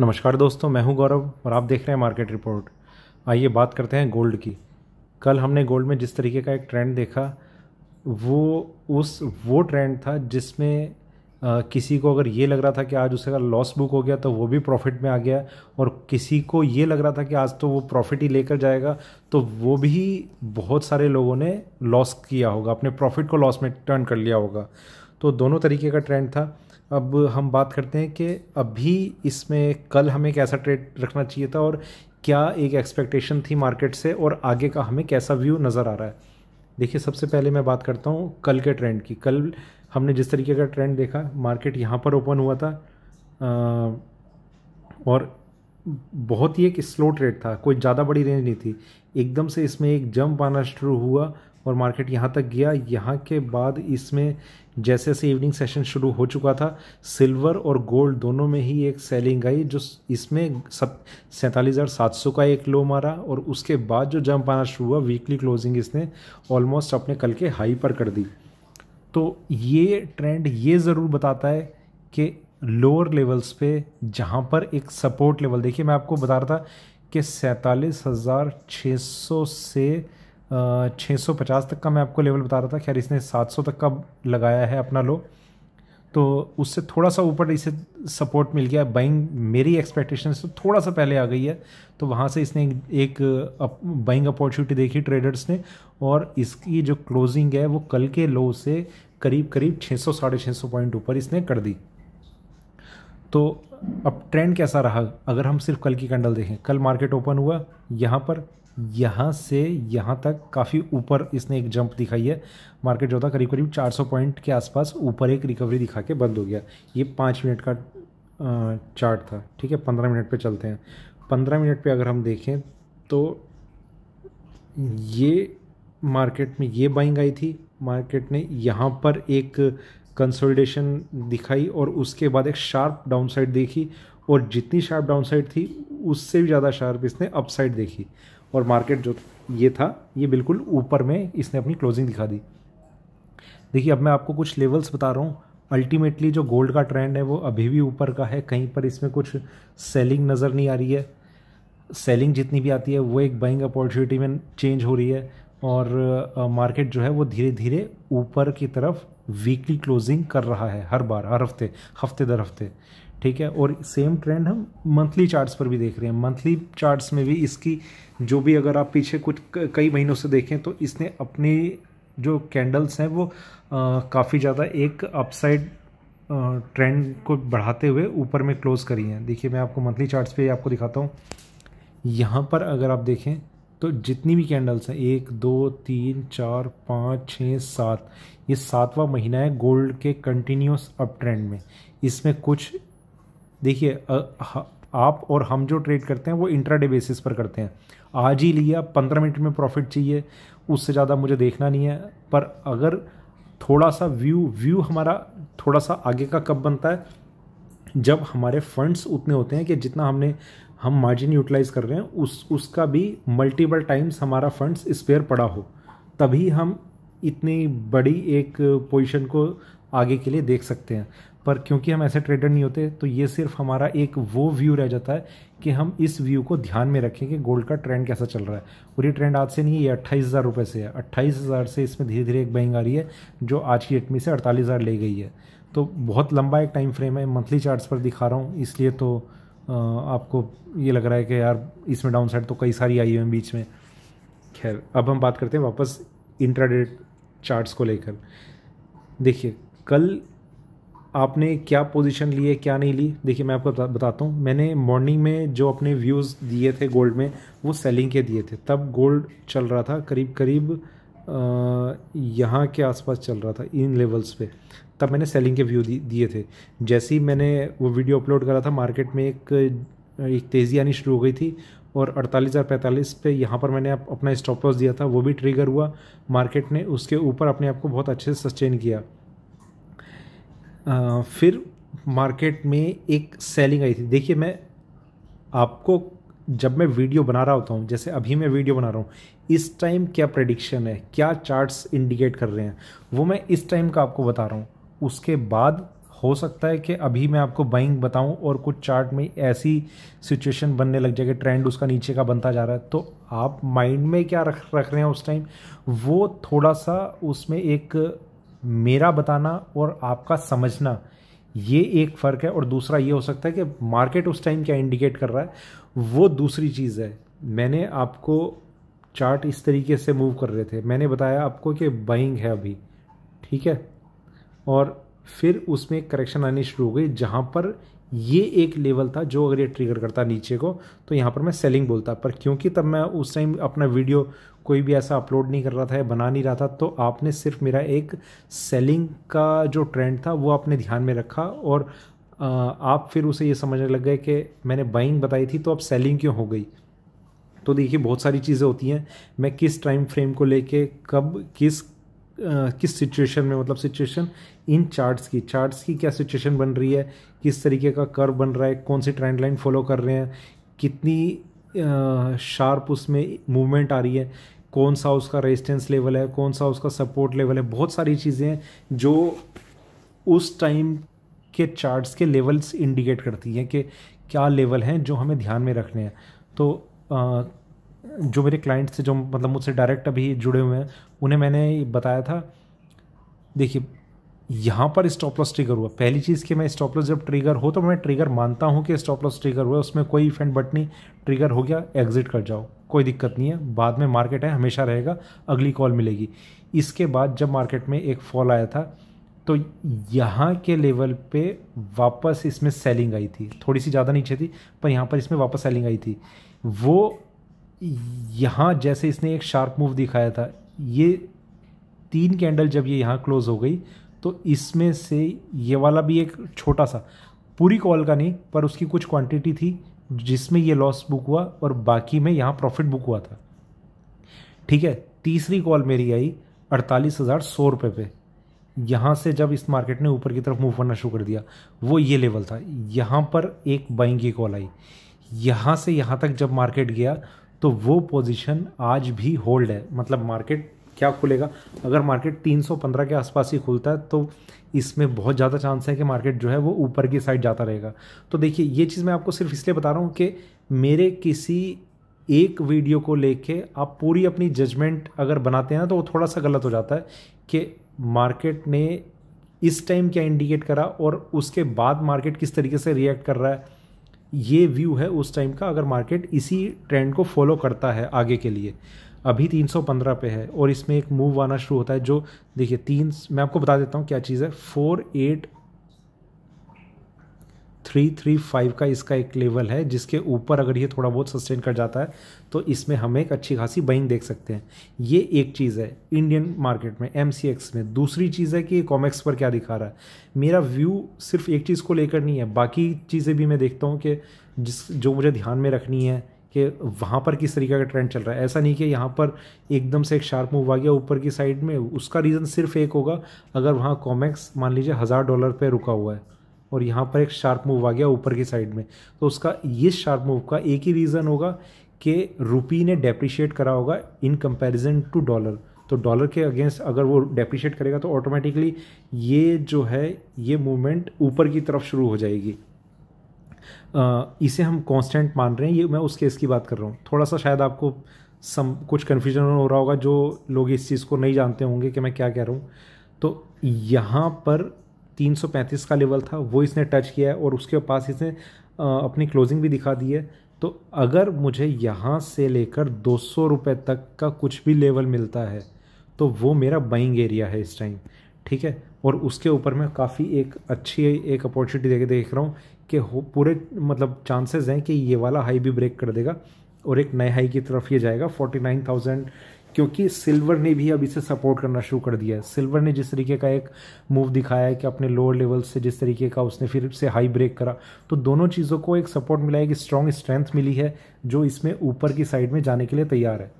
नमस्कार दोस्तों मैं हूं गौरव और आप देख रहे हैं मार्केट रिपोर्ट आइए बात करते हैं गोल्ड की कल हमने गोल्ड में जिस तरीके का एक ट्रेंड देखा वो उस वो ट्रेंड था जिसमें आ, किसी को अगर ये लग रहा था कि आज उसका लॉस बुक हो गया तो वो भी प्रॉफिट में आ गया और किसी को ये लग रहा था कि आज तो वो प्रॉफिट ही लेकर जाएगा तो वो भी बहुत सारे लोगों ने लॉस किया होगा अपने प्रॉफिट को लॉस में टर्न कर लिया होगा तो दोनों तरीके का ट्रेंड था अब हम बात करते हैं कि अभी इसमें कल हमें कैसा ट्रेड रखना चाहिए था और क्या एक एक्सपेक्टेशन थी मार्केट से और आगे का हमें कैसा व्यू नज़र आ रहा है देखिए सबसे पहले मैं बात करता हूँ कल के ट्रेंड की कल हमने जिस तरीके का ट्रेंड देखा मार्केट यहाँ पर ओपन हुआ था आ, और बहुत ही एक स्लो ट्रेड था कोई ज़्यादा बड़ी रेंज नहीं थी एकदम से इसमें एक जंप आना शुरू हुआ और मार्केट यहाँ तक गया यहाँ के बाद इसमें जैसे जैसे इवनिंग सेशन शुरू हो चुका था सिल्वर और गोल्ड दोनों में ही एक सेलिंग आई जो इसमें सब सैंतालीस हज़ार सात सौ का एक लो मारा और उसके बाद जो जंप आना शुरू हुआ वीकली क्लोजिंग इसने ऑलमोस्ट अपने कल के हाई पर कर दी तो ये ट्रेंड ये ज़रूर बताता है कि लोअर लेवल्स पे जहाँ पर एक सपोर्ट लेवल देखिए मैं आपको बता रहा था कि सैंतालीस हज़ार छः सौ से छः सौ पचास तक का मैं आपको लेवल बता रहा था खैर इसने सात सौ तक का लगाया है अपना लो तो उससे थोड़ा सा ऊपर इसे सपोर्ट मिल गया बाइंग मेरी एक्सपेक्टेशन से तो थोड़ा सा पहले आ गई है तो वहाँ से इसने एक बाइंग अपॉर्चुनिटी देखी ट्रेडर्स ने और इसकी जो क्लोजिंग है वो कल के लो से करीब करीब 600 साढ़े छः पॉइंट ऊपर इसने कर दी तो अब ट्रेंड कैसा रहा अगर हम सिर्फ कल की कैंडल देखें कल मार्केट ओपन हुआ यहाँ पर यहाँ से यहाँ तक काफ़ी ऊपर इसने एक जंप दिखाई है मार्केट जो था करीब करीब 400 पॉइंट के आसपास ऊपर एक रिकवरी दिखा के बंद हो गया ये पाँच मिनट का चार्ट था ठीक है पंद्रह मिनट पे चलते हैं पंद्रह मिनट पे अगर हम देखें तो ये मार्केट में ये बाइंग आई थी मार्केट ने यहाँ पर एक कंसोलिडेशन दिखाई और उसके बाद एक शार्प डाउनसाइड देखी और जितनी शार्प डाउनसाइड थी उससे भी ज़्यादा शार्प इसने अपसाइड देखी और मार्केट जो ये था ये बिल्कुल ऊपर में इसने अपनी क्लोजिंग दिखा दी देखिए अब मैं आपको कुछ लेवल्स बता रहा हूँ अल्टीमेटली जो गोल्ड का ट्रेंड है वो अभी भी ऊपर का है कहीं पर इसमें कुछ सेलिंग नज़र नहीं आ रही है सेलिंग जितनी भी आती है वो एक बाइंग अपॉर्चुनिटी में चेंज हो रही है और मार्केट जो है वो धीरे धीरे ऊपर की तरफ वीकली क्लोजिंग कर रहा है हर बार हर हफ्ते हफ्ते दर हफ्ते ठीक है और सेम ट्रेंड हम मंथली चार्ट्स पर भी देख रहे हैं मंथली चार्ट्स में भी इसकी जो भी अगर आप पीछे कुछ कई महीनों से देखें तो इसने अपनी जो कैंडल्स हैं वो काफ़ी ज़्यादा एक अपसाइड ट्रेंड को बढ़ाते हुए ऊपर में क्लोज़ करी हैं देखिए मैं आपको मंथली चार्ट्स पे आपको दिखाता हूँ यहाँ पर अगर आप देखें तो जितनी भी कैंडल्स हैं एक दो तीन चार पाँच छः सात ये सातवां महीना है गोल्ड के कंटिन्यूस अप ट्रेंड में इसमें कुछ देखिए आप और हम जो ट्रेड करते हैं वो इंट्राडे बेसिस पर करते हैं आज ही लिया पंद्रह मिनट में प्रॉफिट चाहिए उससे ज़्यादा मुझे देखना नहीं है पर अगर थोड़ा सा व्यू व्यू हमारा थोड़ा सा आगे का कब बनता है जब हमारे फंड्स उतने होते हैं कि जितना हमने हम मार्जिन यूटिलाइज कर रहे हैं उस उसका भी मल्टीपल टाइम्स हमारा फंड्स स्पेयर पड़ा हो तभी हम इतनी बड़ी एक पोजीशन को आगे के लिए देख सकते हैं पर क्योंकि हम ऐसे ट्रेडर नहीं होते तो ये सिर्फ हमारा एक वो व्यू रह जाता है कि हम इस व्यू को ध्यान में रखें कि गोल्ड का ट्रेंड कैसा चल रहा है और ये ट्रेंड आज से नहीं ये अट्ठाईस हज़ार रुपये से है अट्ठाईस हज़ार से इसमें धीरे धीरे एक बैंग आ रही है जो आज की डेट में से अड़तालीस हज़ार ले गई है तो बहुत लंबा एक टाइम फ्रेम है मंथली चार्ट पर दिखा रहा हूँ इसलिए तो आपको ये लग रहा है कि यार इसमें डाउन साइड तो कई सारी आई हुई बीच में खैर अब हम बात करते हैं वापस इंट्राडेट चार्ट्स को लेकर देखिए कल आपने क्या पोजीशन ली है क्या नहीं ली देखिए मैं आपको बताता हूँ मैंने मॉर्निंग में जो अपने व्यूज़ दिए थे गोल्ड में वो सेलिंग के दिए थे तब गोल्ड चल रहा था करीब करीब यहाँ के आसपास चल रहा था इन लेवल्स पे तब मैंने सेलिंग के व्यू दिए थे जैसे ही मैंने वो वीडियो अपलोड करा था मार्केट में एक एक तेज़ी आनी शुरू हो गई थी और अड़तालीस हज़ार पैंतालीस पे यहाँ पर मैंने अपना स्टॉप लॉस दिया था वो भी ट्रिगर हुआ मार्केट ने उसके ऊपर अपने आप को बहुत अच्छे से सस्टेन किया फिर मार्केट में एक सेलिंग आई थी देखिए मैं आपको जब मैं वीडियो बना रहा होता हूँ जैसे अभी मैं वीडियो बना रहा हूँ इस टाइम क्या प्रडिक्शन है क्या चार्ट्स इंडिकेट कर रहे हैं वो मैं इस टाइम का आपको बता रहा हूँ उसके बाद हो सकता है कि अभी मैं आपको बाइंग बताऊं और कुछ चार्ट में ऐसी सिचुएशन बनने लग जाएगी ट्रेंड उसका नीचे का बनता जा रहा है तो आप माइंड में क्या रख रख रहे हैं उस टाइम वो थोड़ा सा उसमें एक मेरा बताना और आपका समझना ये एक फ़र्क है और दूसरा ये हो सकता है कि मार्केट उस टाइम क्या इंडिकेट कर रहा है वो दूसरी चीज़ है मैंने आपको चार्ट इस तरीके से मूव कर रहे थे मैंने बताया आपको कि बाइंग है अभी ठीक है और फिर उसमें करेक्शन आनी शुरू हो गई जहाँ पर ये एक लेवल था जो अगर ये ट्रिगर करता नीचे को तो यहाँ पर मैं सेलिंग बोलता पर क्योंकि तब मैं उस टाइम अपना वीडियो कोई भी ऐसा अपलोड नहीं कर रहा था या बना नहीं रहा था तो आपने सिर्फ मेरा एक सेलिंग का जो ट्रेंड था वो आपने ध्यान में रखा और आप फिर उसे ये समझने लग गए कि मैंने बाइंग बताई थी तो अब सेलिंग क्यों हो गई तो देखिए बहुत सारी चीज़ें होती हैं मैं किस टाइम फ्रेम को लेके कब किस किस सिचुएशन में मतलब सिचुएशन इन चार्ट्स की चार्ट्स की क्या सिचुएशन बन रही है किस तरीके का कर्व बन रहा है कौन सी ट्रेंड लाइन फॉलो कर रहे हैं कितनी शार्प उसमें मूवमेंट आ रही है कौन सा उसका रेजिस्टेंस लेवल है कौन सा उसका सपोर्ट लेवल है बहुत सारी चीज़ें हैं जो उस टाइम के चार्ट्स के लेवल्स इंडिकेट करती हैं कि क्या लेवल हैं जो हमें ध्यान में रखने हैं तो आ, जो मेरे क्लाइंट्स थे जो मतलब मुझसे डायरेक्ट अभी जुड़े हुए हैं उन्हें मैंने बताया था देखिए यहाँ पर स्टॉप लॉस ट्रिगर हुआ पहली चीज़ कि मैं स्टॉप लॉस जब ट्रिगर हो तो मैं ट्रिगर मानता हूँ कि स्टॉप लॉस ट्रिगर हुआ उसमें कोई इफ बट नहीं ट्रिगर हो गया एग्जिट कर जाओ कोई दिक्कत नहीं है बाद में मार्केट है हमेशा रहेगा अगली कॉल मिलेगी इसके बाद जब मार्केट में एक फॉल आया था तो यहाँ के लेवल पे वापस इसमें सेलिंग आई थी थोड़ी सी ज़्यादा नीचे थी पर यहाँ पर इसमें वापस सेलिंग आई थी वो यहाँ जैसे इसने एक शार्प मूव दिखाया था ये तीन कैंडल जब ये यहाँ क्लोज हो गई तो इसमें से ये वाला भी एक छोटा सा पूरी कॉल का नहीं पर उसकी कुछ क्वांटिटी थी जिसमें ये लॉस बुक हुआ और बाकी में यहाँ प्रॉफिट बुक हुआ था ठीक है तीसरी कॉल मेरी आई अड़तालीस हज़ार सौ रुपये पे यहाँ से जब इस मार्केट ने ऊपर की तरफ मूव करना शुरू कर दिया वो ये लेवल था यहाँ पर एक बाइंग की कॉल आई यहाँ से यहाँ तक जब मार्केट गया तो वो पोजीशन आज भी होल्ड है मतलब मार्केट क्या खुलेगा अगर मार्केट 315 के आसपास ही खुलता है तो इसमें बहुत ज़्यादा चांस है कि मार्केट जो है वो ऊपर की साइड जाता रहेगा तो देखिए ये चीज़ मैं आपको सिर्फ इसलिए बता रहा हूँ कि मेरे किसी एक वीडियो को लेके आप पूरी अपनी जजमेंट अगर बनाते हैं ना तो वो थोड़ा सा गलत हो जाता है कि मार्केट ने इस टाइम क्या इंडिकेट करा और उसके बाद मार्केट किस तरीके से रिएक्ट कर रहा है ये व्यू है उस टाइम का अगर मार्केट इसी ट्रेंड को फॉलो करता है आगे के लिए अभी 315 पे है और इसमें एक मूव आना शुरू होता है जो देखिए तीन मैं आपको बता देता हूँ क्या चीज़ है four eight three three five का इसका एक लेवल है जिसके ऊपर अगर ये थोड़ा बहुत सस्टेन कर जाता है तो इसमें हम एक अच्छी खासी बाइंग देख सकते हैं ये एक चीज़ है इंडियन मार्केट में एम में दूसरी चीज़ है कि कॉमेक्स पर क्या दिखा रहा है मेरा व्यू सिर्फ एक चीज़ को लेकर नहीं है बाकी चीज़ें भी मैं देखता हूँ कि जिस जो मुझे ध्यान में रखनी है कि वहाँ पर किस तरीके का ट्रेंड चल रहा है ऐसा नहीं कि यहाँ पर एकदम से एक शार्प मूव आ गया ऊपर की साइड में उसका रीज़न सिर्फ एक होगा अगर वहाँ कॉमेक्स मान लीजिए हज़ार डॉलर पर रुका हुआ है और यहाँ पर एक शार्प मूव आ गया ऊपर की साइड में तो उसका ये शार्प मूव का एक ही रीज़न होगा कि रुपी ने डेप्रिशिएट करा होगा इन कंपैरिजन टू डॉलर तो डॉलर के अगेंस्ट अगर वो डेप्रिशिएट करेगा तो ऑटोमेटिकली ये जो है ये मूवमेंट ऊपर की तरफ शुरू हो जाएगी आ, इसे हम कांस्टेंट मान रहे हैं ये मैं उस केस की बात कर रहा हूँ थोड़ा सा शायद आपको सम कुछ कन्फ्यूजन हो रहा होगा जो लोग इस चीज़ को नहीं जानते होंगे कि मैं क्या कह रहा हूँ तो यहाँ पर 335 का लेवल था वो इसने टच किया है और उसके पास इसने अपनी क्लोजिंग भी दिखा दी है तो अगर मुझे यहाँ से लेकर दो सौ तक का कुछ भी लेवल मिलता है तो वो मेरा बाइंग एरिया है इस टाइम ठीक है और उसके ऊपर मैं काफ़ी एक अच्छी एक अपॉर्चुनिटी देख देख रहा हूँ कि हो पूरे मतलब चांसेस हैं कि ये वाला हाई भी ब्रेक कर देगा और एक नए हाई की तरफ ये जाएगा फोर्टी नाइन थाउजेंड क्योंकि सिल्वर ने भी अब इसे सपोर्ट करना शुरू कर दिया है सिल्वर ने जिस तरीके का एक मूव दिखाया है कि अपने लोअर लेवल से जिस तरीके का उसने फिर से हाई ब्रेक करा तो दोनों चीज़ों को एक सपोर्ट मिला है एक स्ट्रॉन्ग स्ट्रेंथ मिली है जो इसमें ऊपर की साइड में जाने के लिए तैयार है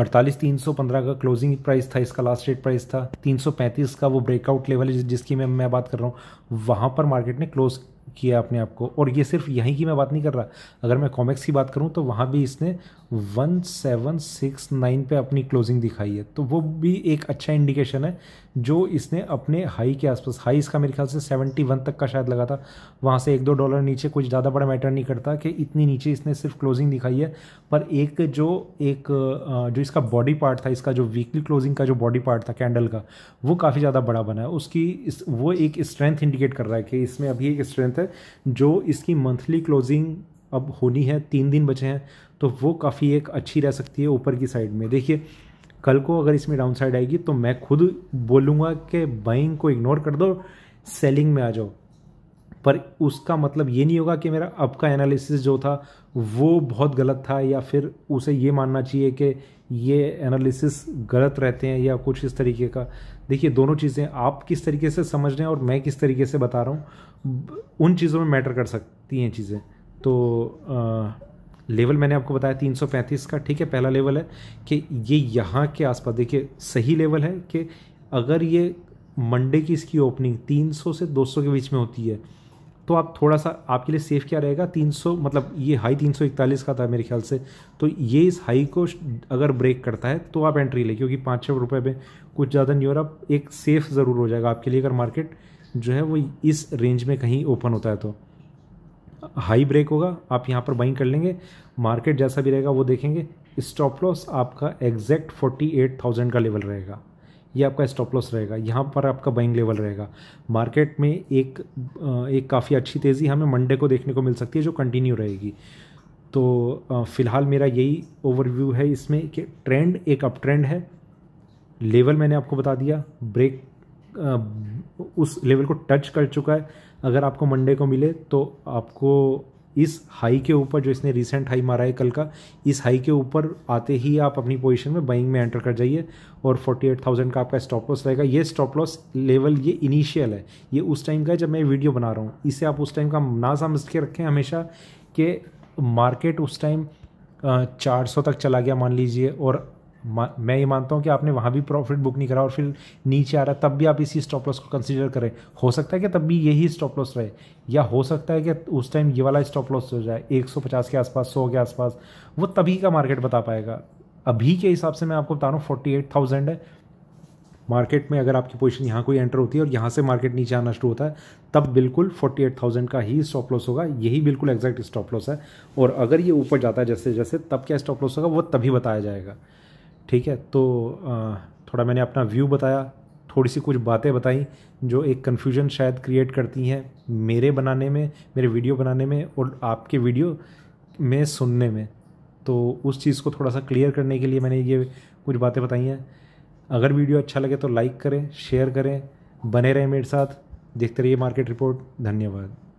अड़तालीस तीन सौ पंद्रह का क्लोजिंग प्राइस था इसका लास्ट रेट प्राइस था तीन सौ पैंतीस का वो ब्रेकआउट लेवल है जिसकी मैं मैं बात कर रहा हूँ वहाँ पर मार्केट ने क्लोज किया अपने आप को और ये सिर्फ यहीं की मैं बात नहीं कर रहा अगर मैं कॉमिक्स की बात करूँ तो वहाँ भी इसने वन सेवन सिक्स नाइन पर अपनी क्लोजिंग दिखाई है तो वो भी एक अच्छा इंडिकेशन है जो इसने अपने हाई के आसपास हाई इसका मेरे ख्याल से सेवेंटी वन तक का शायद लगा था वहाँ से एक दो डॉलर नीचे कुछ ज़्यादा बड़ा मैटर नहीं करता कि इतनी नीचे इसने सिर्फ क्लोजिंग दिखाई है पर एक जो एक जो इसका बॉडी पार्ट था इसका जो वीकली क्लोजिंग का जो बॉडी पार्ट था कैंडल का वो काफ़ी ज़्यादा बड़ा बना है उसकी इस, वो एक स्ट्रेंथ इंडिकेट कर रहा है कि इसमें अभी एक स्ट्रेंथ स्ट्रेंथ है जो इसकी मंथली क्लोजिंग अब होनी है तीन दिन बचे हैं तो वो काफ़ी एक अच्छी रह सकती है ऊपर की साइड में देखिए कल को अगर इसमें डाउन साइड आएगी तो मैं खुद बोलूँगा कि बाइंग को इग्नोर कर दो सेलिंग में आ जाओ पर उसका मतलब ये नहीं होगा कि मेरा अब का एनालिसिस जो था वो बहुत गलत था या फिर उसे ये मानना चाहिए कि ये एनालिसिस गलत रहते हैं या कुछ इस तरीके का देखिए दोनों चीज़ें आप किस तरीके से समझ रहे हैं और मैं किस तरीके से बता रहा हूँ उन चीज़ों में मैटर कर सकती हैं चीज़ें तो लेवल मैंने आपको बताया तीन सौ पैंतीस का ठीक है पहला लेवल है कि ये यहाँ के आसपास देखिए सही लेवल है कि अगर ये मंडे की इसकी ओपनिंग तीन सौ से दो सौ के बीच में होती है तो आप थोड़ा सा आपके लिए सेफ़ क्या रहेगा 300 मतलब ये हाई 341 का था मेरे ख्याल से तो ये इस हाई को अगर ब्रेक करता है तो आप एंट्री लें क्योंकि पाँच छः रुपये में कुछ ज़्यादा नहीं हो रहा एक सेफ़ ज़रूर हो जाएगा आपके लिए अगर मार्केट जो है वो इस रेंज में कहीं ओपन होता है तो हाई ब्रेक होगा आप यहाँ पर बाइंग कर लेंगे मार्केट जैसा भी रहेगा वो देखेंगे स्टॉप लॉस आपका एग्जैक्ट फोर्टी एट थाउजेंड का लेवल रहेगा ये आपका स्टॉप लॉस रहेगा यहाँ पर आपका बाइंग लेवल रहेगा मार्केट में एक एक काफ़ी अच्छी तेज़ी हमें मंडे को देखने को मिल सकती है जो कंटिन्यू रहेगी तो फ़िलहाल मेरा यही ओवरव्यू है इसमें कि ट्रेंड एक अप ट्रेंड है लेवल मैंने आपको बता दिया ब्रेक उस लेवल को टच कर चुका है अगर आपको मंडे को मिले तो आपको इस हाई के ऊपर जो इसने रिसेंट हाई मारा है कल का इस हाई के ऊपर आते ही आप अपनी पोजीशन में बाइंग में एंटर कर जाइए और 48,000 का आपका स्टॉप लॉस रहेगा ये स्टॉप लॉस लेवल ये इनिशियल है ये उस टाइम का है जब मैं वीडियो बना रहा हूँ इसे आप उस टाइम का ना समझ के रखें हमेशा कि मार्केट उस टाइम चार सौ तक चला गया मान लीजिए और मैं ये मानता हूँ कि आपने वहाँ भी प्रॉफिट बुक नहीं करा और फिर नीचे आ रहा तब भी आप इसी स्टॉप लॉस को कंसिडर करें हो सकता है कि तब भी यही स्टॉप लॉस रहे या हो सकता है कि उस टाइम ये वाला स्टॉप लॉस हो जाए 150 के आसपास 100 के आसपास वो तभी का मार्केट बता पाएगा अभी के हिसाब से मैं आपको बता रहा हूँ फोर्टी एट थाउजेंड है मार्केट में अगर आपकी पोजीशन यहाँ कोई एंटर होती है और यहाँ से मार्केट नीचे आना शुरू होता है तब बिल्कुल 48,000 का ही स्टॉप लॉस होगा यही बिल्कुल एग्जैक्ट स्टॉप लॉस है और अगर ये ऊपर जाता है जैसे जैसे तब क्या स्टॉप लॉस होगा वो तभी बताया जाएगा ठीक है तो थोड़ा मैंने अपना व्यू बताया थोड़ी सी कुछ बातें बताई जो एक कन्फ्यूजन शायद क्रिएट करती हैं मेरे बनाने में मेरे वीडियो बनाने में और आपके वीडियो में सुनने में तो उस चीज़ को थोड़ा सा क्लियर करने के लिए मैंने ये कुछ बातें बताई हैं अगर वीडियो अच्छा लगे तो लाइक करें शेयर करें बने रहें मेरे साथ देखते रहिए मार्केट रिपोर्ट धन्यवाद